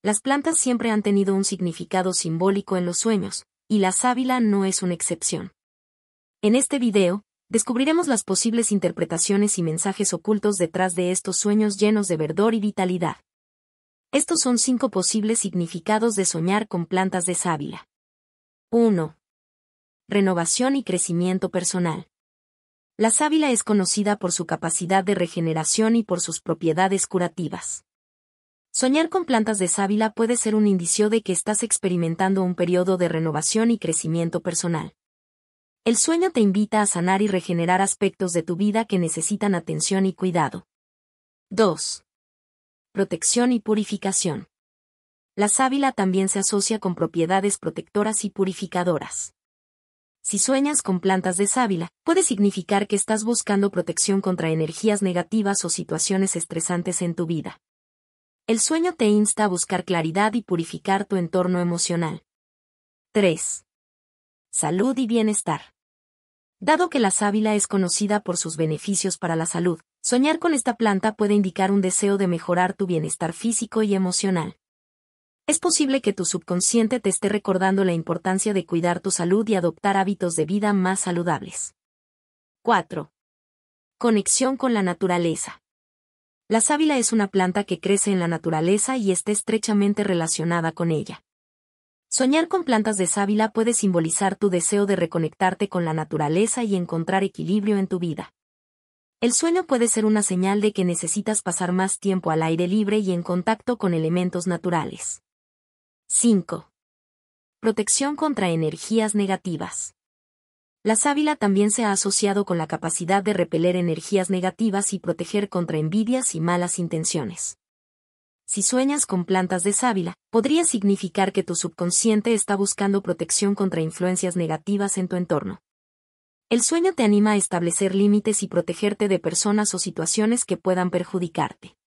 Las plantas siempre han tenido un significado simbólico en los sueños, y la sábila no es una excepción. En este video, descubriremos las posibles interpretaciones y mensajes ocultos detrás de estos sueños llenos de verdor y vitalidad. Estos son cinco posibles significados de soñar con plantas de sábila. 1. Renovación y crecimiento personal. La sábila es conocida por su capacidad de regeneración y por sus propiedades curativas. Soñar con plantas de sábila puede ser un indicio de que estás experimentando un periodo de renovación y crecimiento personal. El sueño te invita a sanar y regenerar aspectos de tu vida que necesitan atención y cuidado. 2. Protección y purificación. La sábila también se asocia con propiedades protectoras y purificadoras. Si sueñas con plantas de sábila, puede significar que estás buscando protección contra energías negativas o situaciones estresantes en tu vida. El sueño te insta a buscar claridad y purificar tu entorno emocional. 3. Salud y bienestar. Dado que la sábila es conocida por sus beneficios para la salud, soñar con esta planta puede indicar un deseo de mejorar tu bienestar físico y emocional. Es posible que tu subconsciente te esté recordando la importancia de cuidar tu salud y adoptar hábitos de vida más saludables. 4. Conexión con la naturaleza. La sábila es una planta que crece en la naturaleza y está estrechamente relacionada con ella. Soñar con plantas de sábila puede simbolizar tu deseo de reconectarte con la naturaleza y encontrar equilibrio en tu vida. El sueño puede ser una señal de que necesitas pasar más tiempo al aire libre y en contacto con elementos naturales. 5. Protección contra energías negativas. La sábila también se ha asociado con la capacidad de repeler energías negativas y proteger contra envidias y malas intenciones. Si sueñas con plantas de sábila, podría significar que tu subconsciente está buscando protección contra influencias negativas en tu entorno. El sueño te anima a establecer límites y protegerte de personas o situaciones que puedan perjudicarte.